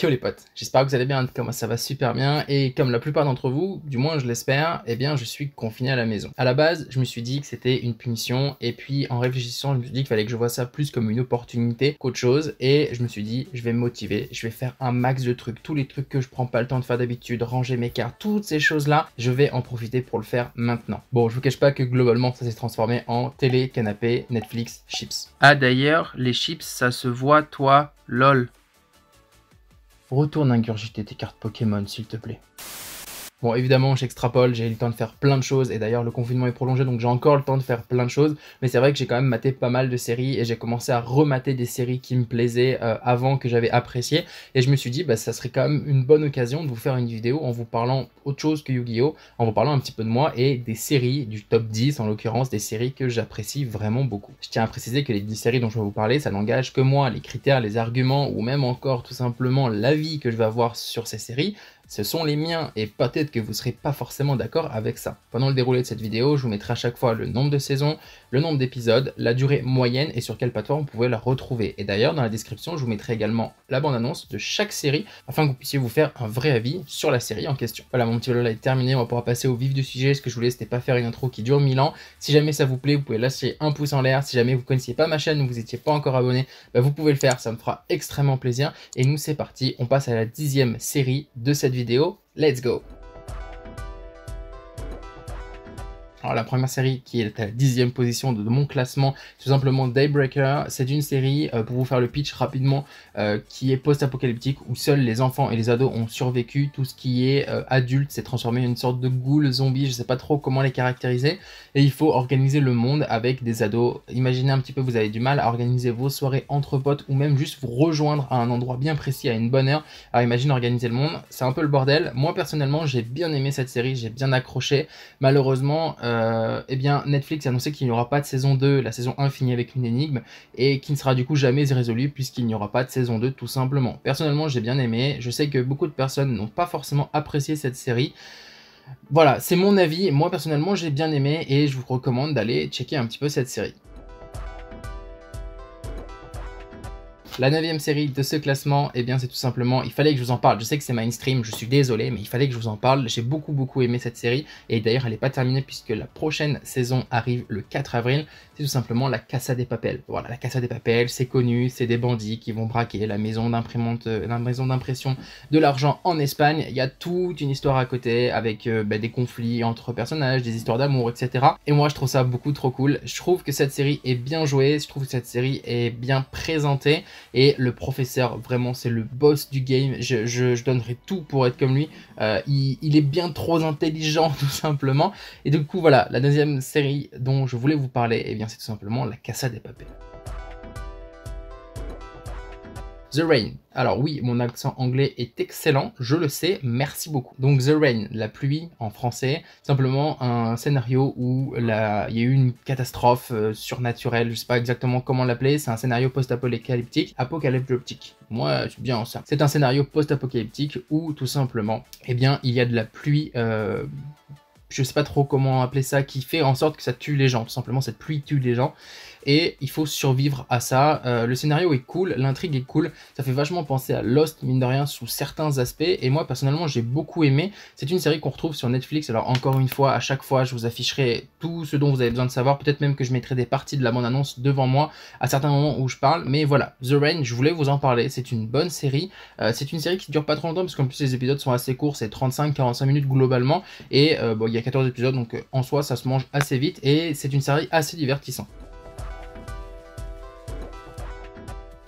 Yo les potes, j'espère que vous allez bien, comment ça va super bien, et comme la plupart d'entre vous, du moins je l'espère, eh bien je suis confiné à la maison. À la base, je me suis dit que c'était une punition, et puis en réfléchissant, je me suis dit qu'il fallait que je vois ça plus comme une opportunité qu'autre chose, et je me suis dit, je vais me motiver, je vais faire un max de trucs, tous les trucs que je prends pas le temps de faire d'habitude, ranger mes cartes, toutes ces choses-là, je vais en profiter pour le faire maintenant. Bon, je vous cache pas que globalement, ça s'est transformé en télé, canapé, Netflix, chips. Ah d'ailleurs, les chips, ça se voit toi, lol. Retourne ingurgiter tes cartes Pokémon, s'il te plaît. Bon, évidemment, j'extrapole, j'ai eu le temps de faire plein de choses, et d'ailleurs, le confinement est prolongé, donc j'ai encore le temps de faire plein de choses, mais c'est vrai que j'ai quand même maté pas mal de séries, et j'ai commencé à remater des séries qui me plaisaient euh, avant, que j'avais appréciées, et je me suis dit, bah, ça serait quand même une bonne occasion de vous faire une vidéo en vous parlant autre chose que Yu-Gi-Oh!, en vous parlant un petit peu de moi, et des séries, du top 10 en l'occurrence, des séries que j'apprécie vraiment beaucoup. Je tiens à préciser que les 10 séries dont je vais vous parler, ça n'engage que moi, les critères, les arguments, ou même encore tout simplement l'avis que je vais avoir sur ces séries, ce sont les miens et peut-être que vous ne serez pas forcément d'accord avec ça. Pendant le déroulé de cette vidéo, je vous mettrai à chaque fois le nombre de saisons, le nombre d'épisodes, la durée moyenne et sur quelle plateforme vous pouvez la retrouver. Et d'ailleurs, dans la description, je vous mettrai également la bande-annonce de chaque série afin que vous puissiez vous faire un vrai avis sur la série en question. Voilà, mon petit Lola est terminé, on pourra passer au vif du sujet. Ce que je voulais, c'était pas faire une intro qui dure 1000 ans. Si jamais ça vous plaît, vous pouvez lâcher un pouce en l'air. Si jamais vous connaissiez pas ma chaîne ou vous n'étiez pas encore abonné, bah, vous pouvez le faire, ça me fera extrêmement plaisir. Et nous, c'est parti, on passe à la dixième série de cette vidéo vidéo. Let's go la première série qui est à la dixième position de mon classement, tout simplement Daybreaker, c'est une série, euh, pour vous faire le pitch rapidement, euh, qui est post-apocalyptique, où seuls les enfants et les ados ont survécu, tout ce qui est euh, adulte s'est transformé en une sorte de goule zombie, je ne sais pas trop comment les caractériser, et il faut organiser le monde avec des ados. Imaginez un petit peu, vous avez du mal à organiser vos soirées entre potes, ou même juste vous rejoindre à un endroit bien précis, à une bonne heure. Alors imagine organiser le monde, c'est un peu le bordel. Moi personnellement, j'ai bien aimé cette série, j'ai bien accroché. Malheureusement, euh, eh bien, Netflix a annoncé qu'il n'y aura pas de saison 2, la saison 1 finit avec une énigme, et qui ne sera du coup jamais résolue puisqu'il n'y aura pas de saison 2 tout simplement. Personnellement, j'ai bien aimé, je sais que beaucoup de personnes n'ont pas forcément apprécié cette série. Voilà, c'est mon avis, moi personnellement j'ai bien aimé et je vous recommande d'aller checker un petit peu cette série. La neuvième série de ce classement, eh bien c'est tout simplement, il fallait que je vous en parle. Je sais que c'est mainstream, je suis désolé, mais il fallait que je vous en parle. J'ai beaucoup beaucoup aimé cette série et d'ailleurs elle n'est pas terminée puisque la prochaine saison arrive le 4 avril. C'est tout simplement la Casa des Papels. Voilà, la Casa des Papels, c'est connu, c'est des bandits qui vont braquer la maison euh, d'impression de l'argent en Espagne. Il y a toute une histoire à côté avec euh, bah, des conflits entre personnages, des histoires d'amour, etc. Et moi je trouve ça beaucoup trop cool. Je trouve que cette série est bien jouée, je trouve que cette série est bien présentée. Et le professeur, vraiment, c'est le boss du game. Je, je, donnerai tout pour être comme lui. Euh, il, est bien trop intelligent, tout simplement. Et du coup, voilà, la deuxième série dont je voulais vous parler, et eh bien, c'est tout simplement La Casa des Papel. The Rain. Alors oui, mon accent anglais est excellent, je le sais, merci beaucoup. Donc The Rain, la pluie en français, simplement un scénario où il y a eu une catastrophe euh, surnaturelle, je sais pas exactement comment l'appeler, c'est un scénario post-apocalyptique, apocalyptique. Moi, je suis bien en ça. C'est un scénario post-apocalyptique où tout simplement, eh bien, il y a de la pluie euh, je ne sais pas trop comment appeler ça, qui fait en sorte que ça tue les gens. Tout simplement, cette pluie tue les gens et il faut survivre à ça. Euh, le scénario est cool, l'intrigue est cool, ça fait vachement penser à Lost, mine de rien, sous certains aspects, et moi personnellement j'ai beaucoup aimé. C'est une série qu'on retrouve sur Netflix, alors encore une fois, à chaque fois je vous afficherai tout ce dont vous avez besoin de savoir, peut-être même que je mettrai des parties de la bande-annonce devant moi à certains moments où je parle, mais voilà, The Rain, je voulais vous en parler, c'est une bonne série, euh, c'est une série qui dure pas trop longtemps, parce qu'en plus les épisodes sont assez courts, c'est 35-45 minutes globalement, et euh, il y a 14 épisodes, donc en soi ça se mange assez vite, et c'est une série assez divertissante.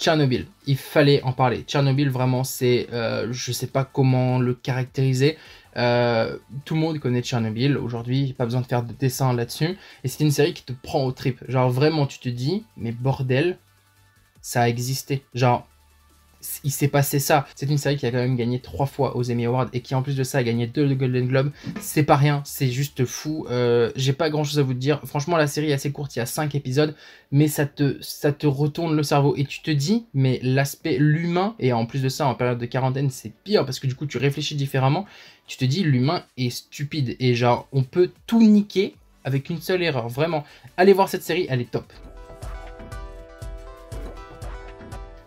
Tchernobyl, il fallait en parler. Tchernobyl, vraiment, c'est, euh, je ne sais pas comment le caractériser. Euh, tout le monde connaît Tchernobyl aujourd'hui, pas besoin de faire de dessin là-dessus. Et c'est une série qui te prend au trip. Genre vraiment, tu te dis, mais bordel, ça a existé. Genre, il s'est passé ça. C'est une série qui a quand même gagné trois fois aux Emmy Awards et qui en plus de ça a gagné deux Golden globe C'est pas rien, c'est juste fou. Euh, j'ai pas grand chose à vous dire. Franchement, la série est assez courte, il y a cinq épisodes, mais ça te, ça te retourne le cerveau et tu te dis, mais l'aspect l'humain et en plus de ça en période de quarantaine, c'est pire parce que du coup tu réfléchis différemment. Tu te dis l'humain est stupide et genre on peut tout niquer avec une seule erreur. Vraiment, allez voir cette série, elle est top.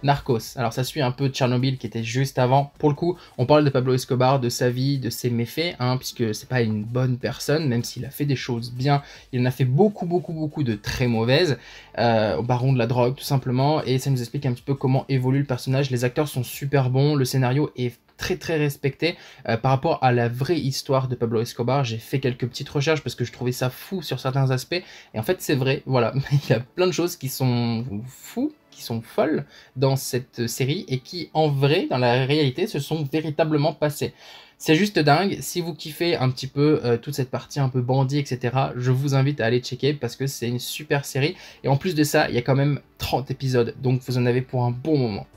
Narcos. Alors ça suit un peu Tchernobyl qui était juste avant. Pour le coup, on parle de Pablo Escobar, de sa vie, de ses méfaits, hein, puisque c'est pas une bonne personne, même s'il a fait des choses bien, il en a fait beaucoup, beaucoup, beaucoup de très mauvaises, euh, au baron de la drogue tout simplement, et ça nous explique un petit peu comment évolue le personnage. Les acteurs sont super bons, le scénario est très très respecté. Euh, par rapport à la vraie histoire de Pablo Escobar, j'ai fait quelques petites recherches parce que je trouvais ça fou sur certains aspects. Et en fait, c'est vrai, voilà, il y a plein de choses qui sont fous qui sont folles dans cette série et qui en vrai, dans la réalité, se sont véritablement passées. C'est juste dingue. Si vous kiffez un petit peu euh, toute cette partie un peu bandit, etc., je vous invite à aller checker parce que c'est une super série. Et en plus de ça, il y a quand même 30 épisodes, donc vous en avez pour un bon moment.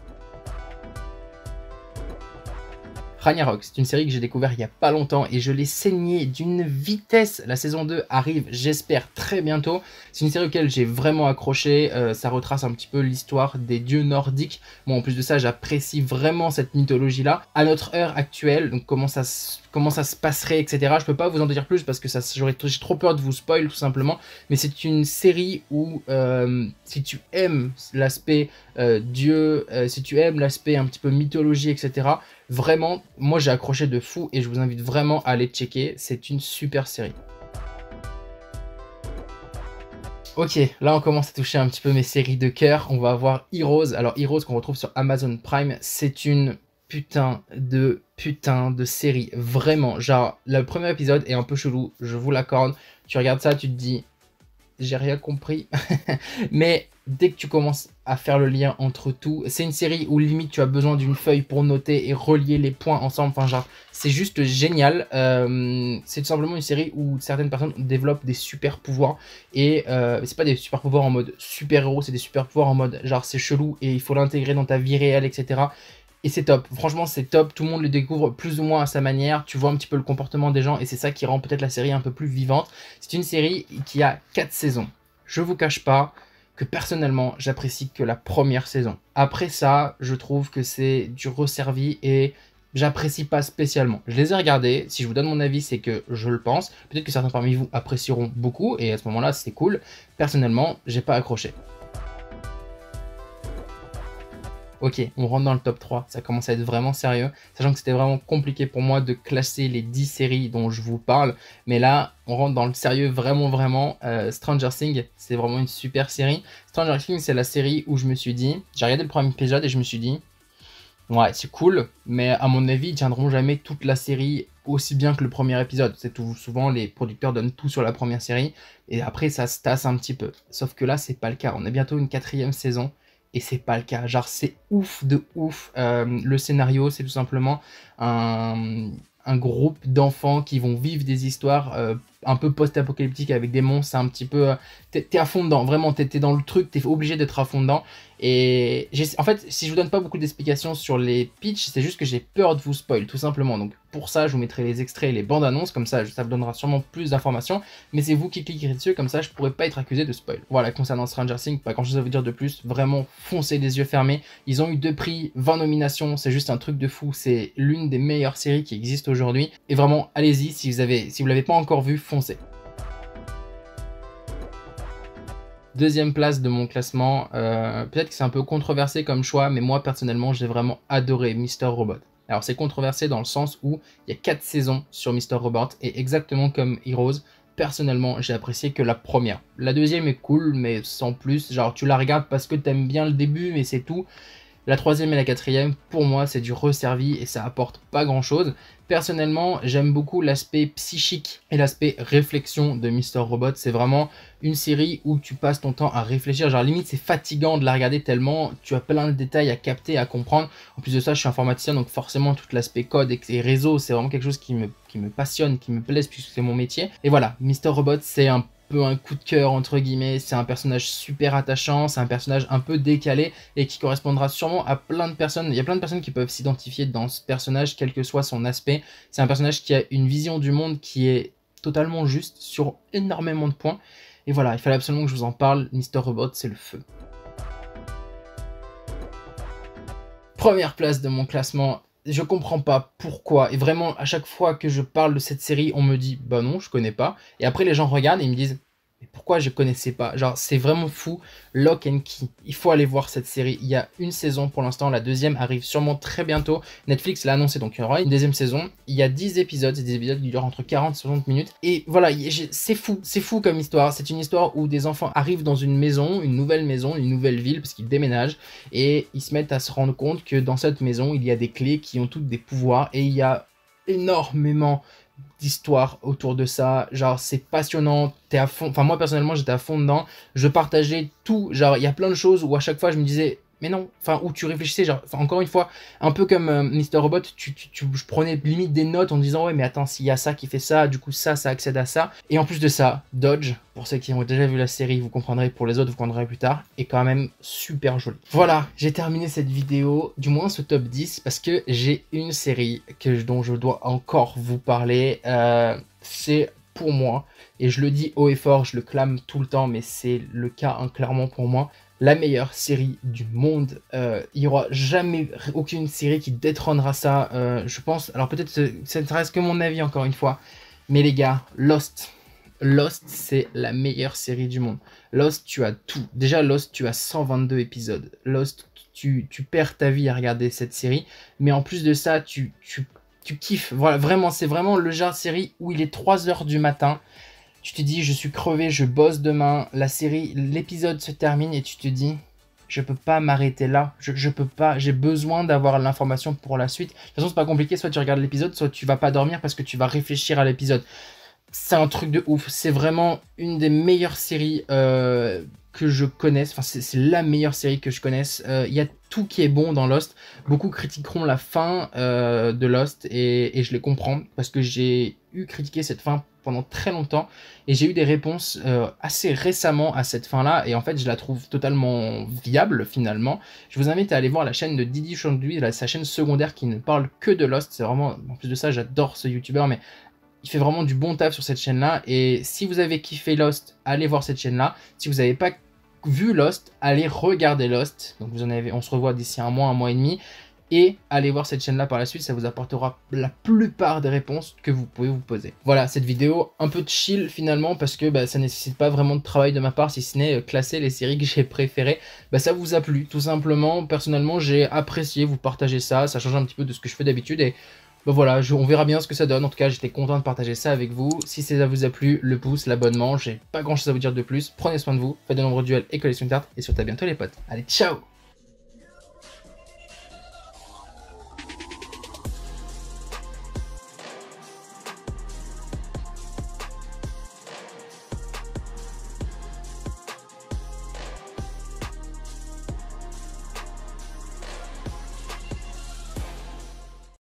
Ragnarok, c'est une série que j'ai découvert il n'y a pas longtemps et je l'ai saignée d'une vitesse. La saison 2 arrive, j'espère, très bientôt. C'est une série auquel j'ai vraiment accroché. Euh, ça retrace un petit peu l'histoire des dieux nordiques. bon, en plus de ça, j'apprécie vraiment cette mythologie-là. À notre heure actuelle, donc comment ça se comment ça se passerait, etc. Je peux pas vous en dire plus parce que ça, j'aurais trop peur de vous spoil tout simplement. Mais c'est une série où euh, si tu aimes l'aspect euh, Dieu, euh, si tu aimes l'aspect un petit peu mythologie, etc. Vraiment, moi j'ai accroché de fou et je vous invite vraiment à aller checker. C'est une super série. Ok, là on commence à toucher un petit peu mes séries de cœur. On va avoir Heroes. Alors Heroes qu'on retrouve sur Amazon Prime, c'est une putain de putain de série. Vraiment, genre, le premier épisode est un peu chelou, je vous l'accorde. Tu regardes ça, tu te dis, j'ai rien compris. Mais dès que tu commences à faire le lien entre tout, c'est une série où limite tu as besoin d'une feuille pour noter et relier les points ensemble. Enfin, genre, c'est juste génial. Euh, c'est tout simplement une série où certaines personnes développent des super pouvoirs. Et euh, c'est pas des super pouvoirs en mode super héros, c'est des super pouvoirs en mode genre c'est chelou et il faut l'intégrer dans ta vie réelle, etc et c'est top. Franchement, c'est top. Tout le monde le découvre plus ou moins à sa manière. Tu vois un petit peu le comportement des gens et c'est ça qui rend peut-être la série un peu plus vivante. C'est une série qui a 4 saisons. Je vous cache pas que personnellement, j'apprécie que la première saison. Après ça, je trouve que c'est du resservi et j'apprécie pas spécialement. Je les ai regardés, si je vous donne mon avis, c'est que je le pense. Peut-être que certains parmi vous apprécieront beaucoup et à ce moment-là, c'est cool. Personnellement, j'ai pas accroché. ok, on rentre dans le top 3, ça commence à être vraiment sérieux, sachant que c'était vraiment compliqué pour moi de classer les 10 séries dont je vous parle, mais là, on rentre dans le sérieux vraiment, vraiment. Euh, Stranger Things, c'est vraiment une super série. Stranger Things, c'est la série où je me suis dit, j'ai regardé le premier épisode et je me suis dit, ouais, c'est cool, mais à mon avis, ils tiendront jamais toute la série aussi bien que le premier épisode. C'est souvent les producteurs donnent tout sur la première série et après ça se tasse un petit peu. Sauf que là, c'est pas le cas. On a bientôt une quatrième saison et c'est pas le cas. Genre, c'est ouf de ouf. Euh, le scénario, c'est tout simplement un, groupe d'enfants qui vont vivre des histoires euh, un peu post-apocalyptiques avec des monstres. C'est un petit peu. Euh, t'es à fond dedans, vraiment, t'es dans le truc, t'es obligé d'être à fond dedans. Et en fait, si je vous donne pas beaucoup d'explications sur les pitchs, c'est juste que j'ai peur de vous spoil, tout simplement. Donc, pour ça, je vous mettrai les extraits et les bandes annonces, comme ça, ça vous donnera sûrement plus d'informations. Mais c'est vous qui cliquerez dessus, comme ça, je pourrais pas être accusé de spoil. Voilà, concernant Stranger Things, pas grand chose à vous dire de plus. Vraiment, foncez les yeux fermés. Ils ont eu deux prix, 20 nominations, c'est juste un truc de fou. C'est l'une des meilleures séries qui existent aujourd'hui. Et vraiment, allez-y, si vous ne si l'avez pas encore vu, foncez. deuxième place de mon classement. Euh, peut-être que c'est un peu controversé comme choix, mais moi personnellement, j'ai vraiment adoré Mister Robot. Alors c'est controversé dans le sens où il y a 4 saisons sur Mr. Robot et exactement comme Heroes, personnellement j'ai apprécié que la première. La deuxième est cool mais sans plus, genre tu la regardes parce que t'aimes bien le début mais c'est tout. La troisième et la quatrième, pour moi, c'est du resservi et ça apporte pas grand chose. Personnellement, j'aime beaucoup l'aspect psychique et l'aspect réflexion de Mister Robot. C'est vraiment une série où tu passes ton temps à réfléchir. Genre, limite, c'est fatigant de la regarder tellement tu as plein de détails à capter, à comprendre. En plus de ça, je suis informaticien, donc forcément, tout l'aspect code et réseau, c'est vraiment quelque chose qui me, qui me passionne, qui me plaise puisque c'est mon métier. Et voilà, Mister Robot, c'est un peu un coup de cœur entre guillemets, c'est un personnage super attachant, c'est un personnage un peu décalé et qui correspondra sûrement à plein de personnes. Il y a plein de personnes qui peuvent s'identifier dans ce personnage, quel que soit son aspect. C'est un personnage qui a une vision du monde qui est totalement juste sur énormément de points. Et voilà, il fallait absolument que je vous en parle. Mister Robot, c'est le feu. Première place de mon classement je comprends pas pourquoi. Et vraiment, à chaque fois que je parle de cette série, on me dit, bah non, je connais pas. Et après, les gens regardent et ils me disent, mais pourquoi je connaissais pas Genre, c'est vraiment fou. Lock and Key. Il faut aller voir cette série. Il y a une saison pour l'instant. La deuxième arrive sûrement très bientôt. Netflix l'a annoncé, donc il y aura une deuxième saison. Il y a 10 épisodes. C'est des épisodes qui durent entre 40 et 60 minutes. Et voilà, c'est fou. C'est fou comme histoire. C'est une histoire où des enfants arrivent dans une maison, une nouvelle maison, une nouvelle ville, parce qu'ils déménagent. Et ils se mettent à se rendre compte que dans cette maison, il y a des clés qui ont toutes des pouvoirs. Et il y a énormément d'histoire autour de ça. Genre, c'est passionnant. T'es à fond. Enfin, moi, personnellement, j'étais à fond dedans. Je partageais tout. Genre, il y a plein de choses où à chaque fois, je me disais, mais non. Enfin, où tu réfléchissais, genre, encore une fois, un peu comme Mr. Euh, Mister Robot, tu, je prenais limite des notes en disant, ouais, mais attends, s'il y a ça qui fait ça, du coup, ça, ça accède à ça. Et en plus de ça, Dodge, pour ceux qui ont déjà vu la série, vous comprendrez, pour les autres, vous comprendrez plus tard, est quand même super joli. Voilà, j'ai terminé cette vidéo, du moins ce top 10, parce que j'ai une série que, dont je dois encore vous parler. Euh, c'est pour moi, et je le dis haut et fort, je le clame tout le temps, mais c'est le cas hein, clairement pour moi, la meilleure série du monde. Euh, il n'y aura jamais aucune série qui détrônera ça, euh, je pense. Alors peut-être que euh, ne reste que mon avis encore une fois. Mais les gars, Lost. Lost, c'est la meilleure série du monde. Lost, tu as tout. Déjà, Lost, tu as 122 épisodes. Lost, tu, tu perds ta vie à regarder cette série. Mais en plus de ça, tu, tu, tu kiffes. Voilà, vraiment, c'est vraiment le genre de série où il est 3h du matin tu te dis je suis crevé, je bosse demain, la série, l'épisode se termine et tu te dis je peux pas m'arrêter là, je, je, peux pas, j'ai besoin d'avoir l'information pour la suite. De toute façon, c'est pas compliqué, soit tu regardes l'épisode, soit tu vas pas dormir parce que tu vas réfléchir à l'épisode. C'est un truc de ouf, c'est vraiment une des meilleures séries euh, que je connaisse, enfin c'est la meilleure série que je connaisse. Il euh, y a tout qui est bon dans Lost, beaucoup critiqueront la fin euh, de Lost et, et je les comprends parce que j'ai eu critiqué cette fin pendant très longtemps et j'ai eu des réponses euh, assez récemment à cette fin-là et en fait je la trouve totalement viable finalement. Je vous invite à aller voir la chaîne de Didi Chandui, sa chaîne secondaire qui ne parle que de Lost. C'est vraiment, en plus de ça, j'adore ce youtubeur, mais il fait vraiment du bon taf sur cette chaîne-là. Et si vous avez kiffé Lost, allez voir cette chaîne-là. Si vous n'avez pas vu Lost, allez regarder Lost. Donc vous en avez, on se revoit d'ici un mois, un mois et demi et allez voir cette chaîne là par la suite ça vous apportera la plupart des réponses que vous pouvez vous poser voilà cette vidéo un peu chill finalement parce que ça bah, ça nécessite pas vraiment de travail de ma part si ce n'est euh, classer les séries que j'ai préférées bah, ça vous a plu tout simplement personnellement j'ai apprécié vous partager ça ça change un petit peu de ce que je fais d'habitude et bah, voilà, on verra bien ce que ça donne. En tout cas, j'étais content de partager ça avec vous. Si ça vous a plu, le pouce, l'abonnement, j'ai pas grand chose à vous dire de plus. Prenez soin de vous, faites de nombreux duels et collection de cartes. Et surtout, à bientôt les potes. Allez, ciao